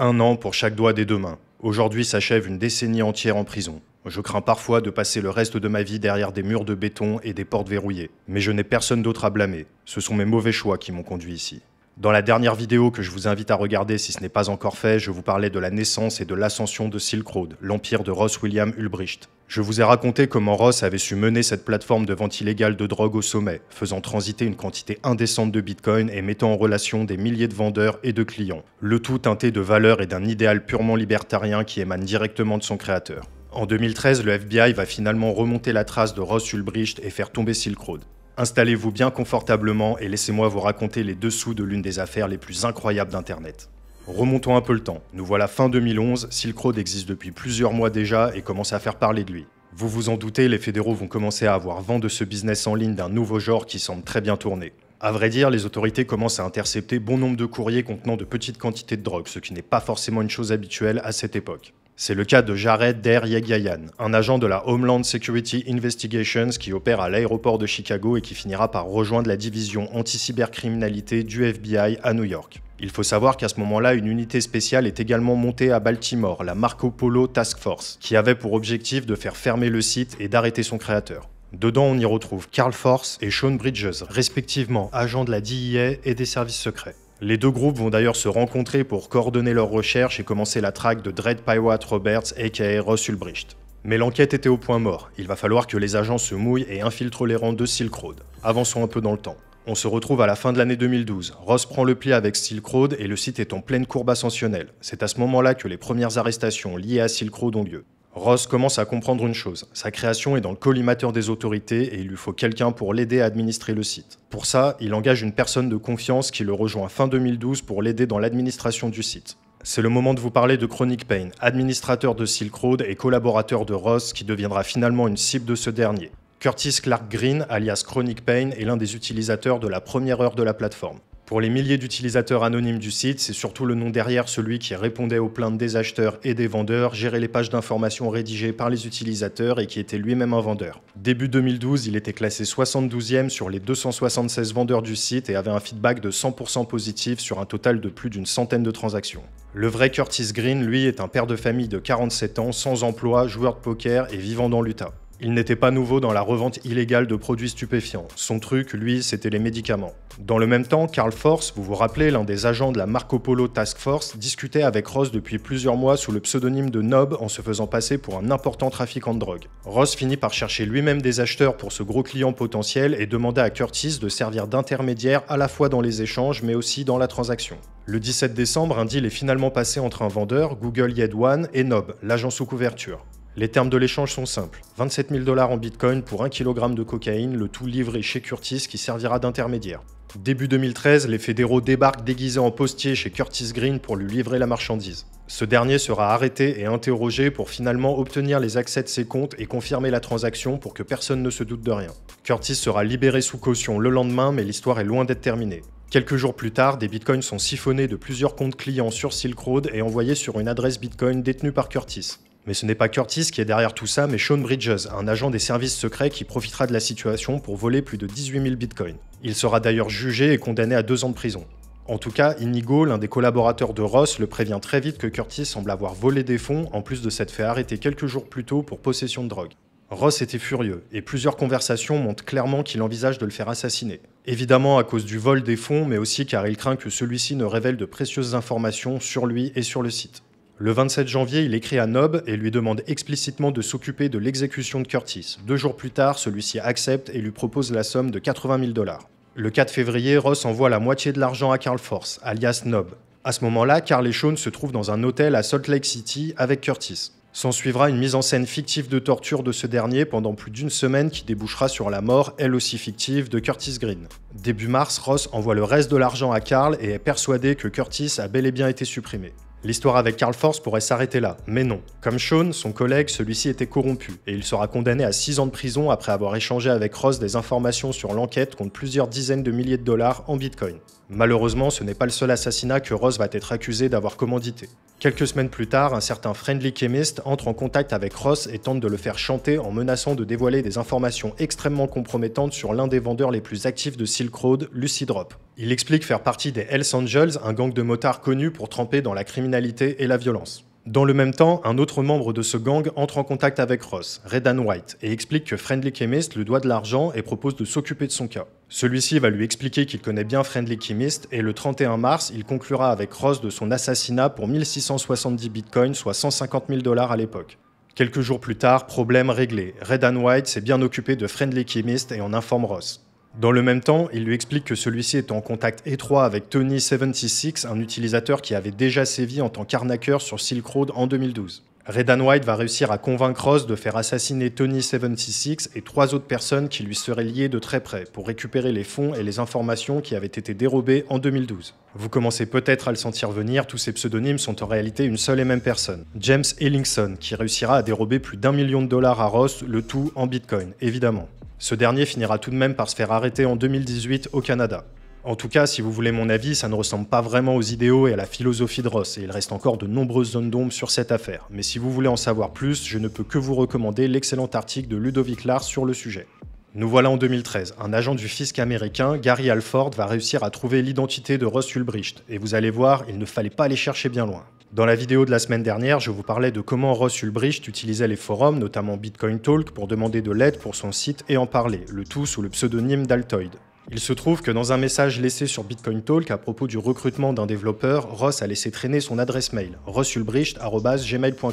Un an pour chaque doigt des deux mains. Aujourd'hui s'achève une décennie entière en prison. Je crains parfois de passer le reste de ma vie derrière des murs de béton et des portes verrouillées. Mais je n'ai personne d'autre à blâmer. Ce sont mes mauvais choix qui m'ont conduit ici. Dans la dernière vidéo que je vous invite à regarder si ce n'est pas encore fait, je vous parlais de la naissance et de l'ascension de Silk Road, l'empire de Ross William Ulbricht. Je vous ai raconté comment Ross avait su mener cette plateforme de vente illégale de drogue au sommet, faisant transiter une quantité indécente de bitcoin et mettant en relation des milliers de vendeurs et de clients. Le tout teinté de valeurs et d'un idéal purement libertarien qui émane directement de son créateur. En 2013, le FBI va finalement remonter la trace de Ross Ulbricht et faire tomber Silk Road. Installez-vous bien confortablement et laissez-moi vous raconter les dessous de l'une des affaires les plus incroyables d'Internet. Remontons un peu le temps. Nous voilà fin 2011, Silk Road existe depuis plusieurs mois déjà et commence à faire parler de lui. Vous vous en doutez, les fédéraux vont commencer à avoir vent de ce business en ligne d'un nouveau genre qui semble très bien tourné. À vrai dire, les autorités commencent à intercepter bon nombre de courriers contenant de petites quantités de drogue, ce qui n'est pas forcément une chose habituelle à cette époque. C'est le cas de Jared Der Yegayan, un agent de la Homeland Security Investigations qui opère à l'aéroport de Chicago et qui finira par rejoindre la division anti-cybercriminalité du FBI à New York. Il faut savoir qu'à ce moment-là, une unité spéciale est également montée à Baltimore, la Marco Polo Task Force, qui avait pour objectif de faire fermer le site et d'arrêter son créateur. Dedans, on y retrouve Carl Force et Sean Bridges, respectivement agents de la DIA et des services secrets. Les deux groupes vont d'ailleurs se rencontrer pour coordonner leurs recherches et commencer la traque de Dread Pirate Roberts aka Ross Ulbricht. Mais l'enquête était au point mort, il va falloir que les agents se mouillent et infiltrent les rangs de Silk Road. Avançons un peu dans le temps. On se retrouve à la fin de l'année 2012. Ross prend le pli avec Silk Road et le site est en pleine courbe ascensionnelle. C'est à ce moment-là que les premières arrestations liées à Silk Road ont lieu. Ross commence à comprendre une chose, sa création est dans le collimateur des autorités et il lui faut quelqu'un pour l'aider à administrer le site. Pour ça, il engage une personne de confiance qui le rejoint fin 2012 pour l'aider dans l'administration du site. C'est le moment de vous parler de Chronic Payne, administrateur de Silk Road et collaborateur de Ross qui deviendra finalement une cible de ce dernier. Curtis Clark Green, alias Chronic Pain, est l'un des utilisateurs de la première heure de la plateforme. Pour les milliers d'utilisateurs anonymes du site, c'est surtout le nom derrière celui qui répondait aux plaintes des acheteurs et des vendeurs, gérait les pages d'informations rédigées par les utilisateurs et qui était lui-même un vendeur. Début 2012, il était classé 72e sur les 276 vendeurs du site et avait un feedback de 100% positif sur un total de plus d'une centaine de transactions. Le vrai Curtis Green, lui, est un père de famille de 47 ans, sans emploi, joueur de poker et vivant dans l'Utah. Il n'était pas nouveau dans la revente illégale de produits stupéfiants. Son truc, lui, c'était les médicaments. Dans le même temps, Carl Force, vous vous rappelez, l'un des agents de la Marco Polo Task Force, discutait avec Ross depuis plusieurs mois sous le pseudonyme de Nob en se faisant passer pour un important trafiquant de drogue. Ross finit par chercher lui-même des acheteurs pour ce gros client potentiel et demanda à Curtis de servir d'intermédiaire à la fois dans les échanges mais aussi dans la transaction. Le 17 décembre, un deal est finalement passé entre un vendeur, Google Yed One, et Nob, l'agent sous couverture. Les termes de l'échange sont simples. 27 000 dollars en bitcoin pour 1 kg de cocaïne, le tout livré chez Curtis qui servira d'intermédiaire. Début 2013, les fédéraux débarquent déguisés en postier chez Curtis Green pour lui livrer la marchandise. Ce dernier sera arrêté et interrogé pour finalement obtenir les accès de ses comptes et confirmer la transaction pour que personne ne se doute de rien. Curtis sera libéré sous caution le lendemain, mais l'histoire est loin d'être terminée. Quelques jours plus tard, des bitcoins sont siphonnés de plusieurs comptes clients sur Silk Road et envoyés sur une adresse bitcoin détenue par Curtis. Mais ce n'est pas Curtis qui est derrière tout ça, mais Sean Bridges, un agent des services secrets qui profitera de la situation pour voler plus de 18 000 bitcoins. Il sera d'ailleurs jugé et condamné à deux ans de prison. En tout cas, Inigo, l'un des collaborateurs de Ross, le prévient très vite que Curtis semble avoir volé des fonds, en plus de s'être fait arrêter quelques jours plus tôt pour possession de drogue. Ross était furieux, et plusieurs conversations montrent clairement qu'il envisage de le faire assassiner. Évidemment à cause du vol des fonds, mais aussi car il craint que celui-ci ne révèle de précieuses informations sur lui et sur le site. Le 27 janvier, il écrit à Nob et lui demande explicitement de s'occuper de l'exécution de Curtis. Deux jours plus tard, celui-ci accepte et lui propose la somme de 80 000 dollars. Le 4 février, Ross envoie la moitié de l'argent à Carl Force, alias Nob. À ce moment-là, Carl et Sean se trouvent dans un hôtel à Salt Lake City avec Curtis. S'en suivra une mise en scène fictive de torture de ce dernier pendant plus d'une semaine qui débouchera sur la mort, elle aussi fictive, de Curtis Green. Début mars, Ross envoie le reste de l'argent à Carl et est persuadé que Curtis a bel et bien été supprimé. L'histoire avec Carl Force pourrait s'arrêter là, mais non. Comme Sean, son collègue, celui-ci était corrompu, et il sera condamné à 6 ans de prison après avoir échangé avec Ross des informations sur l'enquête contre plusieurs dizaines de milliers de dollars en bitcoin. Malheureusement, ce n'est pas le seul assassinat que Ross va être accusé d'avoir commandité. Quelques semaines plus tard, un certain Friendly Chemist entre en contact avec Ross et tente de le faire chanter en menaçant de dévoiler des informations extrêmement compromettantes sur l'un des vendeurs les plus actifs de Silk Road, Lucy Drop. Il explique faire partie des Hells Angels, un gang de motards connu pour tremper dans la criminalité et la violence. Dans le même temps, un autre membre de ce gang entre en contact avec Ross, Redan White, et explique que Friendly Chemist lui doit de l'argent et propose de s'occuper de son cas. Celui-ci va lui expliquer qu'il connaît bien Friendly Chemist et le 31 mars, il conclura avec Ross de son assassinat pour 1670 bitcoins, soit 150 000 dollars à l'époque. Quelques jours plus tard, problème réglé. Redan White s'est bien occupé de Friendly Chemist et en informe Ross. Dans le même temps, il lui explique que celui-ci est en contact étroit avec Tony76, un utilisateur qui avait déjà sévi en tant qu'arnaqueur sur Silk Road en 2012. Redan White va réussir à convaincre Ross de faire assassiner Tony76 et trois autres personnes qui lui seraient liées de très près pour récupérer les fonds et les informations qui avaient été dérobées en 2012. Vous commencez peut-être à le sentir venir, tous ces pseudonymes sont en réalité une seule et même personne, James Ellingson, qui réussira à dérober plus d'un million de dollars à Ross, le tout en bitcoin, évidemment. Ce dernier finira tout de même par se faire arrêter en 2018 au Canada. En tout cas, si vous voulez mon avis, ça ne ressemble pas vraiment aux idéaux et à la philosophie de Ross, et il reste encore de nombreuses zones d'ombre sur cette affaire. Mais si vous voulez en savoir plus, je ne peux que vous recommander l'excellent article de Ludovic Lars sur le sujet. Nous voilà en 2013. Un agent du fisc américain, Gary Alford, va réussir à trouver l'identité de Ross Ulbricht. Et vous allez voir, il ne fallait pas aller chercher bien loin. Dans la vidéo de la semaine dernière, je vous parlais de comment Ross Ulbricht utilisait les forums, notamment Bitcoin Talk, pour demander de l'aide pour son site et en parler, le tout sous le pseudonyme d'Altoid. Il se trouve que dans un message laissé sur Bitcoin Talk à propos du recrutement d'un développeur, Ross a laissé traîner son adresse mail, rossulbricht.gmail.com.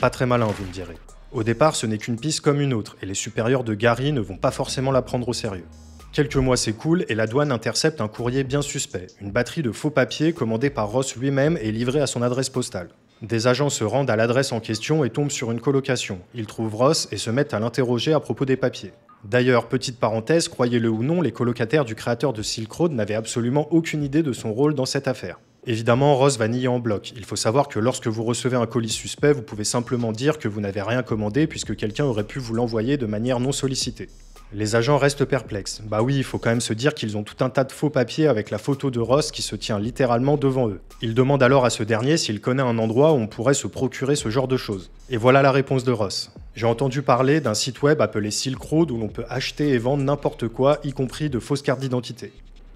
Pas très malin, vous me direz. Au départ, ce n'est qu'une piste comme une autre, et les supérieurs de Gary ne vont pas forcément la prendre au sérieux. Quelques mois s'écoulent et la douane intercepte un courrier bien suspect, une batterie de faux papiers commandée par Ross lui-même et livrée à son adresse postale. Des agents se rendent à l'adresse en question et tombent sur une colocation. Ils trouvent Ross et se mettent à l'interroger à propos des papiers. D'ailleurs, petite parenthèse, croyez-le ou non, les colocataires du créateur de Silk Road n'avaient absolument aucune idée de son rôle dans cette affaire. Évidemment, Ross va nier en bloc. Il faut savoir que lorsque vous recevez un colis suspect, vous pouvez simplement dire que vous n'avez rien commandé puisque quelqu'un aurait pu vous l'envoyer de manière non sollicitée. Les agents restent perplexes. Bah oui, il faut quand même se dire qu'ils ont tout un tas de faux papiers avec la photo de Ross qui se tient littéralement devant eux. Ils demandent alors à ce dernier s'il connaît un endroit où on pourrait se procurer ce genre de choses. Et voilà la réponse de Ross. J'ai entendu parler d'un site web appelé Silk Road où l'on peut acheter et vendre n'importe quoi, y compris de fausses cartes d'identité.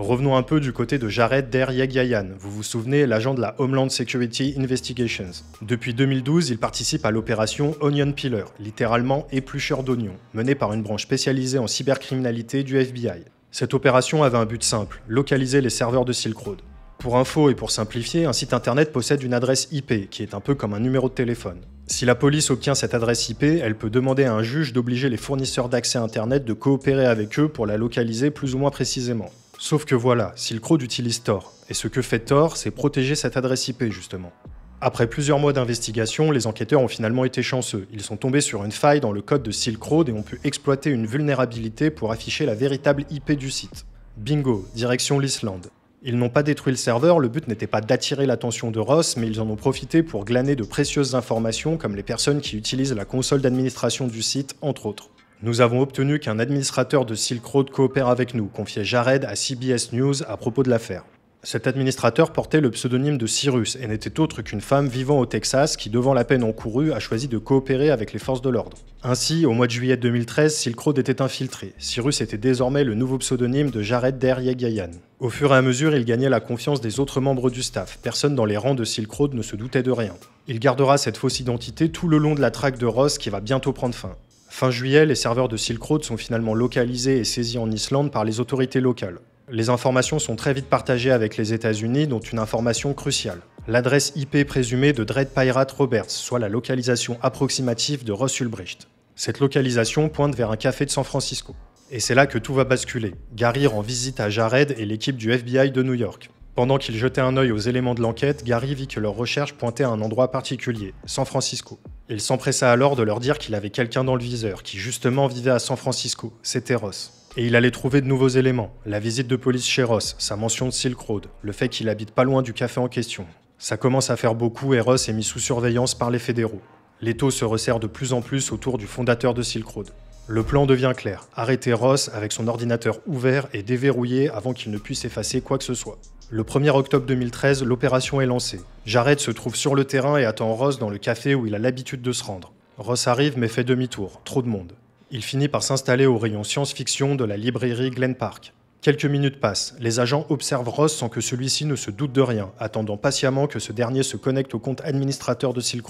Revenons un peu du côté de Jared Der Yegyayan, Vous vous souvenez, l'agent de la Homeland Security Investigations. Depuis 2012, il participe à l'opération Onion Peeler, littéralement éplucheur d'oignons, menée par une branche spécialisée en cybercriminalité du FBI. Cette opération avait un but simple, localiser les serveurs de Silk Road. Pour info et pour simplifier, un site internet possède une adresse IP, qui est un peu comme un numéro de téléphone. Si la police obtient cette adresse IP, elle peut demander à un juge d'obliger les fournisseurs d'accès Internet de coopérer avec eux pour la localiser plus ou moins précisément. Sauf que voilà, Silkroad utilise Tor, et ce que fait Tor, c'est protéger cette adresse IP justement. Après plusieurs mois d'investigation, les enquêteurs ont finalement été chanceux. Ils sont tombés sur une faille dans le code de Silk et ont pu exploiter une vulnérabilité pour afficher la véritable IP du site. Bingo, direction l'Islande. Ils n'ont pas détruit le serveur, le but n'était pas d'attirer l'attention de Ross, mais ils en ont profité pour glaner de précieuses informations comme les personnes qui utilisent la console d'administration du site, entre autres. Nous avons obtenu qu'un administrateur de Silk Road coopère avec nous, confiait Jared à CBS News à propos de l'affaire. Cet administrateur portait le pseudonyme de Cyrus et n'était autre qu'une femme vivant au Texas qui, devant la peine encourue, a choisi de coopérer avec les forces de l'ordre. Ainsi, au mois de juillet 2013, Silk Road était infiltré. Cyrus était désormais le nouveau pseudonyme de Jared Der Gayan. Au fur et à mesure, il gagnait la confiance des autres membres du staff. Personne dans les rangs de Silk Road ne se doutait de rien. Il gardera cette fausse identité tout le long de la traque de Ross qui va bientôt prendre fin. Fin juillet, les serveurs de Silk Road sont finalement localisés et saisis en Islande par les autorités locales. Les informations sont très vite partagées avec les États-Unis, dont une information cruciale. L'adresse IP présumée de Dread Pirate Roberts, soit la localisation approximative de Ross Ulbricht. Cette localisation pointe vers un café de San Francisco. Et c'est là que tout va basculer. Gary rend visite à Jared et l'équipe du FBI de New York. Pendant qu'il jetait un œil aux éléments de l'enquête, Gary vit que leurs recherches pointaient à un endroit particulier, San Francisco. Il s'empressa alors de leur dire qu'il avait quelqu'un dans le viseur, qui justement vivait à San Francisco, c'était Ross. Et il allait trouver de nouveaux éléments, la visite de police chez Ross, sa mention de Silk Road, le fait qu'il habite pas loin du café en question. Ça commence à faire beaucoup et Ross est mis sous surveillance par les fédéraux. L'étau se resserre de plus en plus autour du fondateur de Silk Road. Le plan devient clair, arrêter Ross avec son ordinateur ouvert et déverrouillé avant qu'il ne puisse effacer quoi que ce soit. Le 1er octobre 2013, l'opération est lancée. Jared se trouve sur le terrain et attend Ross dans le café où il a l'habitude de se rendre. Ross arrive mais fait demi-tour, trop de monde. Il finit par s'installer au rayon science-fiction de la librairie Glen Park. Quelques minutes passent, les agents observent Ross sans que celui-ci ne se doute de rien, attendant patiemment que ce dernier se connecte au compte administrateur de Silk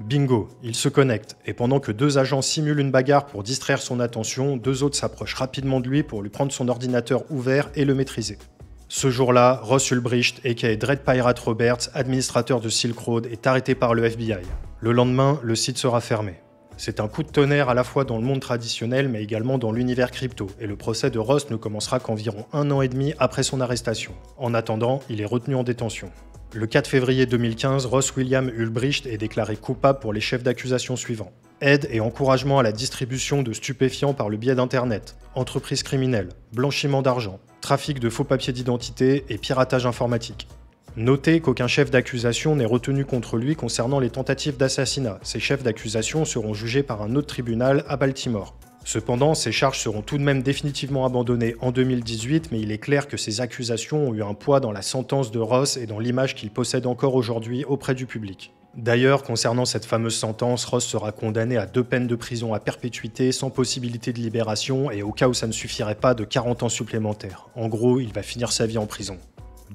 Bingo, il se connecte, et pendant que deux agents simulent une bagarre pour distraire son attention, deux autres s'approchent rapidement de lui pour lui prendre son ordinateur ouvert et le maîtriser. Ce jour-là, Ross Ulbricht, a.k.a. Dread Pirate Roberts, administrateur de Silk Road, est arrêté par le FBI. Le lendemain, le site sera fermé. C'est un coup de tonnerre à la fois dans le monde traditionnel mais également dans l'univers crypto, et le procès de Ross ne commencera qu'environ un an et demi après son arrestation. En attendant, il est retenu en détention. Le 4 février 2015, Ross William Ulbricht est déclaré coupable pour les chefs d'accusation suivants aide et encouragement à la distribution de stupéfiants par le biais d'Internet, entreprises criminelles, blanchiment d'argent, trafic de faux papiers d'identité et piratage informatique. Notez qu'aucun chef d'accusation n'est retenu contre lui concernant les tentatives d'assassinat. Ces chefs d'accusation seront jugés par un autre tribunal à Baltimore. Cependant, ces charges seront tout de même définitivement abandonnées en 2018, mais il est clair que ces accusations ont eu un poids dans la sentence de Ross et dans l'image qu'il possède encore aujourd'hui auprès du public. D'ailleurs, concernant cette fameuse sentence, Ross sera condamné à deux peines de prison à perpétuité sans possibilité de libération et au cas où ça ne suffirait pas de 40 ans supplémentaires. En gros, il va finir sa vie en prison.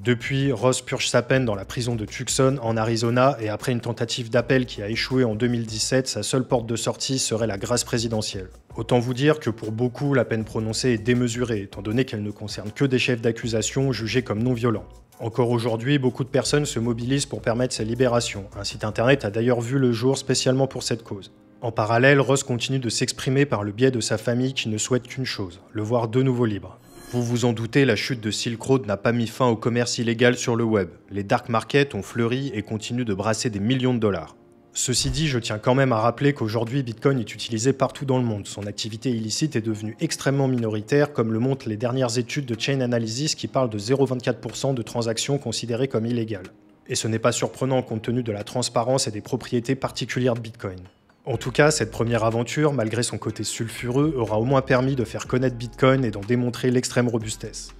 Depuis, Ross purge sa peine dans la prison de Tucson, en Arizona, et après une tentative d'appel qui a échoué en 2017, sa seule porte de sortie serait la grâce présidentielle. Autant vous dire que pour beaucoup, la peine prononcée est démesurée, étant donné qu'elle ne concerne que des chefs d'accusation jugés comme non violents. Encore aujourd'hui, beaucoup de personnes se mobilisent pour permettre sa libération. Un site internet a d'ailleurs vu le jour spécialement pour cette cause. En parallèle, Ross continue de s'exprimer par le biais de sa famille qui ne souhaite qu'une chose, le voir de nouveau libre. Vous vous en doutez, la chute de Silk Road n'a pas mis fin au commerce illégal sur le web. Les dark markets ont fleuri et continuent de brasser des millions de dollars. Ceci dit, je tiens quand même à rappeler qu'aujourd'hui Bitcoin est utilisé partout dans le monde. Son activité illicite est devenue extrêmement minoritaire, comme le montrent les dernières études de Chain Analysis qui parlent de 0,24% de transactions considérées comme illégales. Et ce n'est pas surprenant compte tenu de la transparence et des propriétés particulières de Bitcoin. En tout cas, cette première aventure, malgré son côté sulfureux, aura au moins permis de faire connaître Bitcoin et d'en démontrer l'extrême robustesse.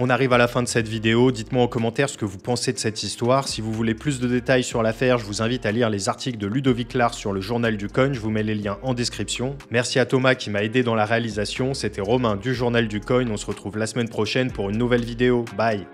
On arrive à la fin de cette vidéo. Dites-moi en commentaire ce que vous pensez de cette histoire. Si vous voulez plus de détails sur l'affaire, je vous invite à lire les articles de Ludovic Lars sur le journal du Coin. Je vous mets les liens en description. Merci à Thomas qui m'a aidé dans la réalisation. C'était Romain du journal du Coin. On se retrouve la semaine prochaine pour une nouvelle vidéo. Bye